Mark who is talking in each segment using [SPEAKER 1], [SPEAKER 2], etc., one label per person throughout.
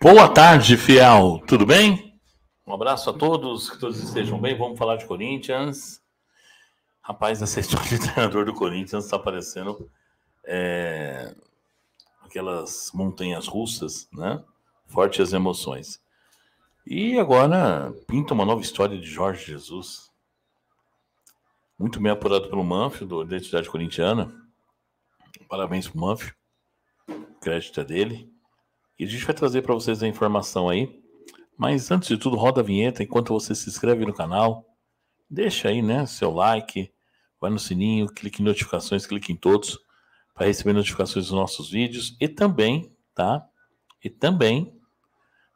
[SPEAKER 1] Boa tarde, fiel. Tudo bem? Um abraço a todos, que todos estejam bem. Vamos falar de Corinthians. Rapaz, essa história de treinador do Corinthians está parecendo é, aquelas montanhas russas, né? Fortes emoções. E agora pinta uma nova história de Jorge Jesus. Muito bem apurado pelo Manfio, do Identidade Corintiana. Parabéns pro Manfio. O crédito é dele. E a gente vai trazer para vocês a informação aí. Mas antes de tudo, roda a vinheta enquanto você se inscreve no canal. Deixa aí, né, seu like, vai no sininho, clique em notificações, clique em todos para receber notificações dos nossos vídeos e também, tá? E também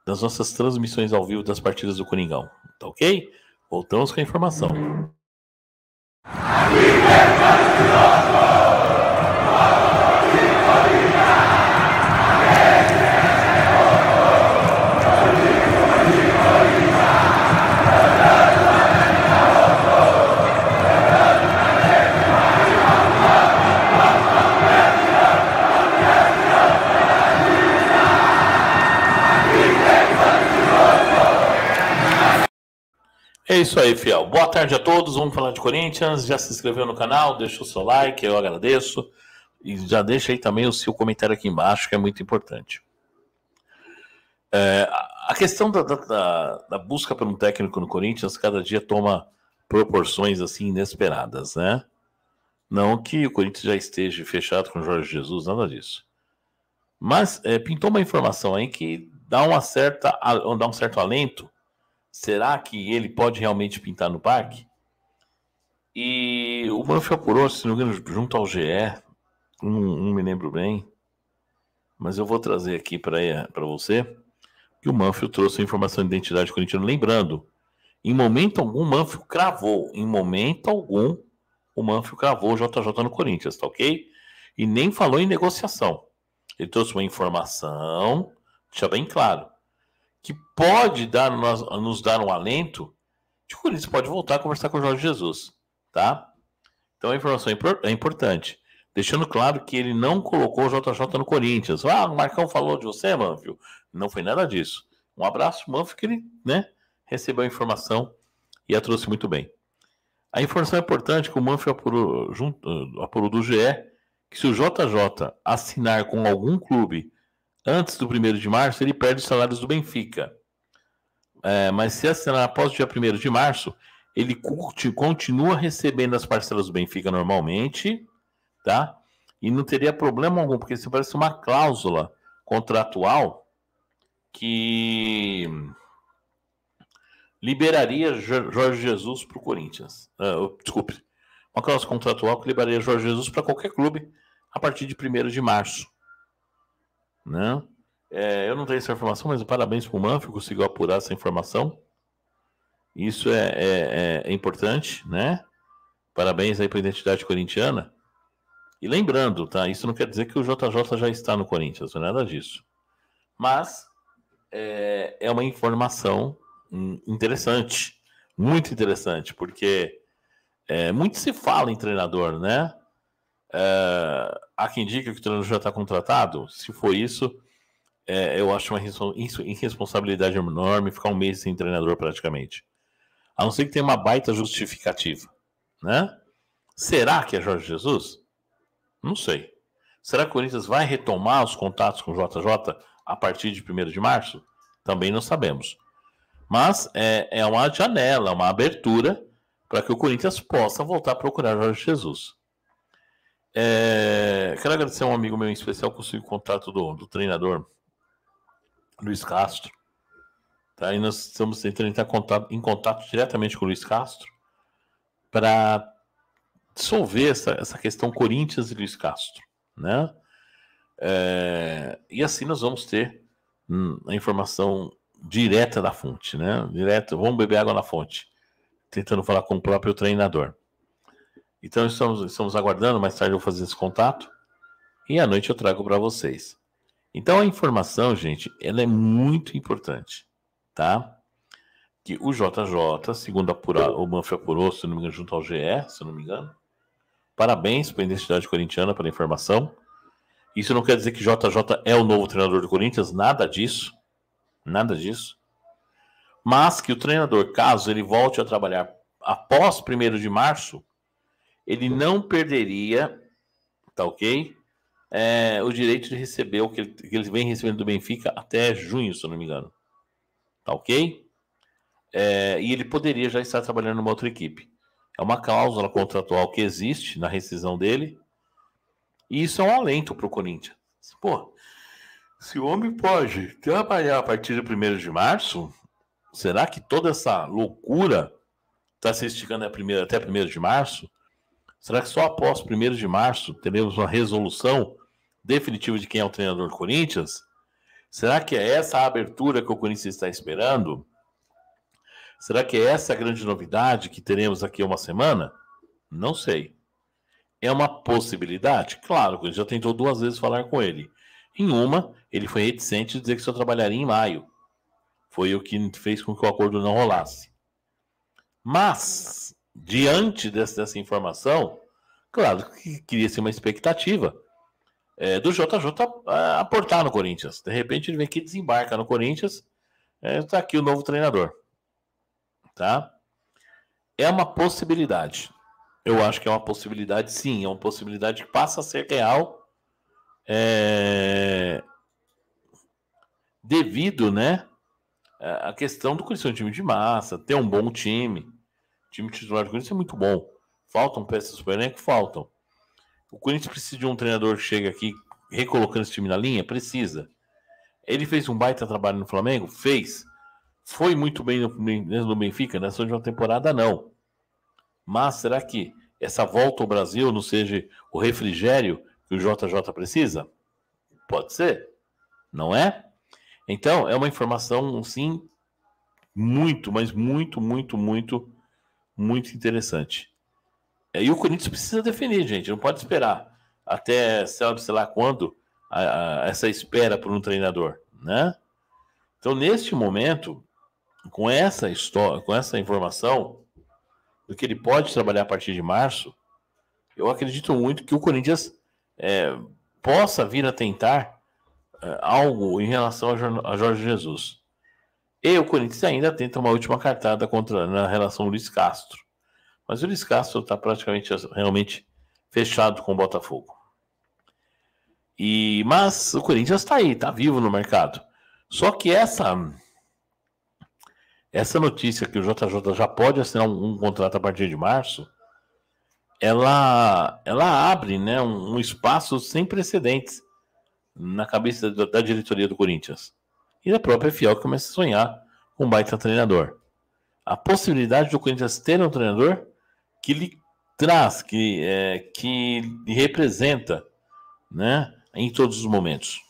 [SPEAKER 1] das nossas transmissões ao vivo das partidas do Coringão, tá OK? Voltamos com a informação. isso aí, fiel. Boa tarde a todos. Vamos falar de Corinthians. Já se inscreveu no canal? Deixa o seu like, eu agradeço. E já deixa aí também o seu comentário aqui embaixo, que é muito importante. É, a questão da, da, da, busca por um técnico no Corinthians cada dia toma proporções assim inesperadas, né? Não que o Corinthians já esteja fechado com o Jorge Jesus, nada disso. Mas é, pintou uma informação aí que dá uma certa, dá um certo alento será que ele pode realmente pintar no parque? E o Banfield apurou, se não me engano, junto ao GE, não, não, me lembro bem, mas eu vou trazer aqui para você que o Manfield trouxe a informação de identidade corintiana. Lembrando, em momento algum, o Manfield cravou. Em momento algum, o Manfield cravou o JJ no Corinthians, tá ok? E nem falou em negociação. Ele trouxe uma informação, deixa bem claro que pode dar, nos dar um alento de que o Corinthians pode voltar a conversar com o Jorge Jesus, tá? Então a informação é, é importante. Deixando claro que ele não colocou o JJ no Corinthians. Ah, o Marcão falou de você, Manfio. Não foi nada disso. Um abraço, Manfio, que ele né, recebeu a informação e a trouxe muito bem. A informação é importante que o Manfio apurou, junto, eh, apurou do GE que se o JJ assinar com algum clube antes do 1 de março, ele perde os salários do Benfica. É, mas se assinar após o dia 1 de março, ele curte, continua recebendo as parcelas do Benfica normalmente, tá? E não teria problema algum, porque isso parece uma cláusula contratual que liberaria Jorge Jesus para o Corinthians. Uh, desculpe, uma cláusula contratual que liberaria Jorge Jesus para qualquer clube a partir de 1 de março. Né? É, eu não tenho essa informação, mas parabéns para o Manf, conseguiu apurar essa informação. Isso é, é, é, é importante, né? Parabéns aí para a identidade corintiana. E lembrando, tá? Isso não quer dizer que o JJ já está no Corinthians, não é nada disso. Mas é, é uma informação interessante, muito interessante, porque é, muito se fala em treinador, né? Ah, há quem diga que o treinador já está contratado. Se for isso, é, eu acho uma irresponsabilidade enorme ficar um mês sem treinador praticamente. A não ser que tenha uma baita justificativa. Né? Será que é Jorge Jesus? Não sei. Será que o Corinthians vai retomar os contatos com o JJ a partir de 1 de março? Também não sabemos. Mas é, é uma janela, uma abertura para que o Corinthians possa voltar a procurar Jorge Jesus. É, quero agradecer a um amigo meu em especial que o contato do, do treinador Luiz Castro. Tá? E nós estamos tentando tá entrar contato, em contato diretamente com o Luiz Castro para dissolver essa, essa questão Corinthians e Luiz Castro. Né? É, e assim nós vamos ter hum, a informação direta da fonte, né? Direto, vamos beber água na fonte. Tentando falar com o próprio treinador. Então estamos, estamos aguardando, mais tarde eu vou fazer esse contato e à noite eu trago para vocês. Então a informação, gente, ela é muito importante, tá? Que o JJ, segundo apura, o Manfred apurou, se não me engano, junto ao GE, se não me engano. Parabéns para a identidade corintiana pela informação. Isso não quer dizer que JJ é o novo treinador do Corinthians, nada disso. Nada disso. Mas que o treinador, caso ele volte a trabalhar após 1 de março, ele uhum. não perderia, tá ok? É, o direito de receber o que ele, que ele, vem recebendo do Benfica até junho, se eu não me engano. Tá ok? É, e ele poderia já estar trabalhando numa outra equipe. É uma cláusula contratual que existe na rescisão dele. E isso é um alento para o Corinthians. Pô, se o homem pode trabalhar a partir de 1 de março, será que toda essa loucura está se esticando até 1 de março? Será que só após 1 de março teremos uma resolução definitiva de quem é o treinador do Corinthians? Será que é essa a abertura que o Corinthians está esperando? Será que é essa a grande novidade que teremos aqui uma semana? Não sei. É uma possibilidade? Claro, ele já tentou duas vezes falar com ele. Em uma, ele foi reticente de dizer que só trabalharia em maio. Foi o que fez com que o acordo não rolasse. Mas diante dessa, dessa informação, claro que queria ser uma expectativa é, do JJ é, aportar no Corinthians. De repente ele vem aqui desembarca no Corinthians, está é, tá aqui o novo treinador. Tá? É uma possibilidade. Eu acho que é uma possibilidade, sim, é uma possibilidade que passa a ser real. É... Devido, né? A questão do Corinthians ser um time de massa, ter um bom time, time titular do Corinthians é muito bom. Faltam peças para o elenco? Faltam. O Corinthians precisa de um treinador que chega aqui recolocando esse time na linha? Precisa. Ele fez um baita trabalho no Flamengo? Fez. Foi muito bem no, no Benfica? Nessa última temporada, não. Mas será que essa volta ao Brasil não seja o refrigério que o JJ precisa? Pode ser, não é? Então, é uma informação, sim, muito, mas muito, muito, muito muito interessante. É, e o Corinthians precisa definir, gente. Não pode esperar até sabe, sei lá quando a, a, essa espera por um treinador, né? Então, neste momento, com essa história, com essa informação do que ele pode trabalhar a partir de março, eu acredito muito que o Corinthians é, possa vir a tentar é, algo em relação a, a Jorge Jesus. E o Corinthians ainda tenta uma última cartada contra, na relação Luiz Castro. Mas o Luiz Castro está praticamente realmente fechado com o Botafogo. E, mas o Corinthians está aí, está vivo no mercado. Só que essa essa notícia que o JJ já pode assinar um, um contrato a partir de março, ela, ela abre né, um, um espaço sem precedentes na cabeça da, da diretoria do Corinthians e a própria Fiel começa a sonhar com um baita treinador. A possibilidade do Corinthians ter um treinador que lhe traz, que, é, que lhe representa né, em todos os momentos.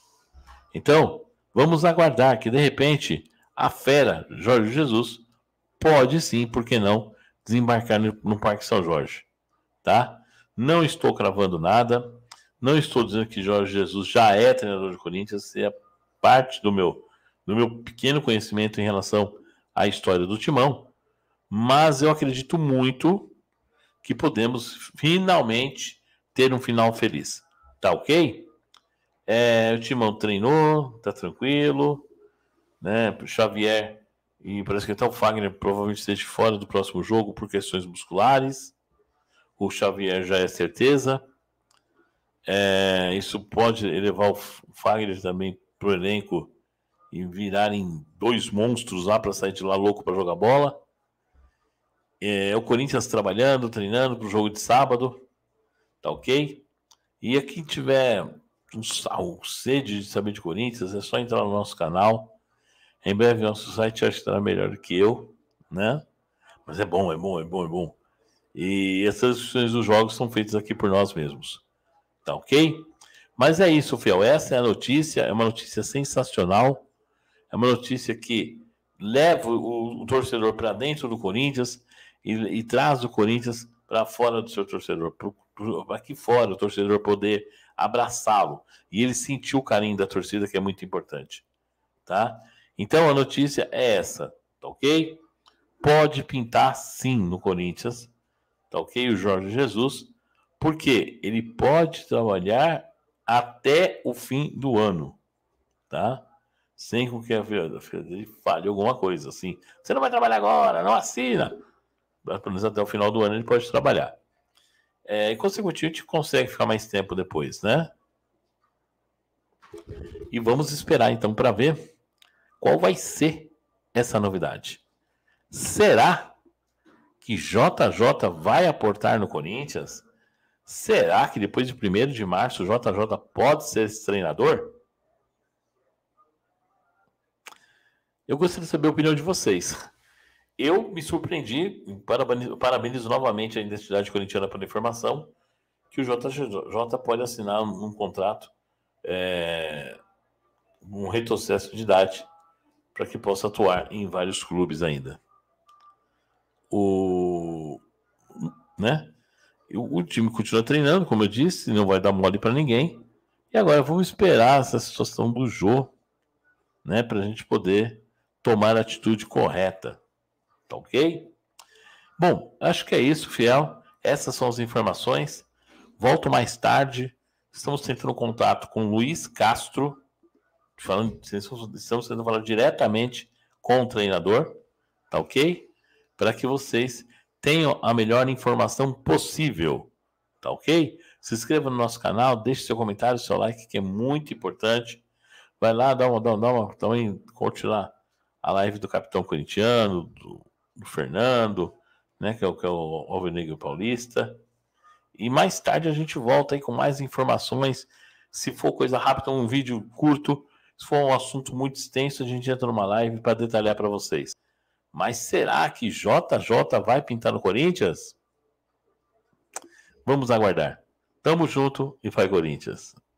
[SPEAKER 1] Então, vamos aguardar que de repente a fera Jorge Jesus pode sim, por que não, desembarcar no Parque São Jorge, tá? Não estou cravando nada, não estou dizendo que Jorge Jesus já é treinador do Corinthians, é parte do meu do meu pequeno conhecimento em relação à história do Timão, mas eu acredito muito que podemos finalmente ter um final feliz. Tá ok? É, o Timão treinou, tá tranquilo, né? O Xavier e parece que até o Fagner provavelmente esteja fora do próximo jogo por questões musculares. O Xavier já é certeza. É, isso pode levar o Fagner também para o elenco e virarem dois monstros lá para sair de lá louco para jogar bola. É, é, o Corinthians trabalhando, treinando para o jogo de sábado, tá ok? E a quem tiver um sal, sede de saber de Corinthians, é só entrar no nosso canal. Em breve nosso site acho que estará melhor do que eu, né? Mas é bom, é bom, é bom, é bom. E essas discussões dos jogos são feitas aqui por nós mesmos. Tá ok? Mas é isso, Fiel. Essa é a notícia, é uma notícia sensacional. É uma notícia que leva o, o torcedor para dentro do Corinthians e, e traz o Corinthians para fora do seu torcedor, para aqui fora o torcedor poder abraçá-lo e ele sentir o carinho da torcida, que é muito importante, tá? Então a notícia é essa, tá ok? Pode pintar sim no Corinthians, tá ok? O Jorge Jesus, porque ele pode trabalhar até o fim do ano, tá? Sem com que a ele fale alguma coisa, assim. Você não vai trabalhar agora, não assina. Mas Pelo menos até o final do ano ele pode trabalhar. É, e consecutivamente consegue ficar mais tempo depois, né? E vamos esperar então para ver qual vai ser essa novidade. Será que JJ vai aportar no Corinthians? Será que depois de 1 de março o JJ pode ser esse treinador? Eu gostaria de saber a opinião de vocês. Eu me surpreendi, parabenizo, parabenizo novamente a Identidade Corintiana pela informação, que o JJ pode assinar um contrato, é, um retrocesso de idade, para que possa atuar em vários clubes ainda. O, né? o time continua treinando, como eu disse, não vai dar mole para ninguém. E agora vamos esperar essa situação do Jô, né, para a gente poder tomar a atitude correta. Tá ok? Bom, acho que é isso, fiel. Essas são as informações. Volto mais tarde. Estamos tentando contato com Luiz Castro. Falando, estamos tentando falar diretamente com o treinador. Tá ok? Para que vocês tenham a melhor informação possível. Tá ok? Se inscreva no nosso canal, deixe seu comentário, seu like, que é muito importante. Vai lá, dá uma, dá uma, dá uma também, curte lá a live do Capitão Corintiano, do, do Fernando, né, que é o, que é o Alvinegro Paulista. E mais tarde a gente volta aí com mais informações. Se for coisa rápida, um vídeo curto. Se for um assunto muito extenso, a gente entra numa live para detalhar para vocês. Mas será que JJ vai pintar no Corinthians? Vamos aguardar. Tamo junto e vai Corinthians.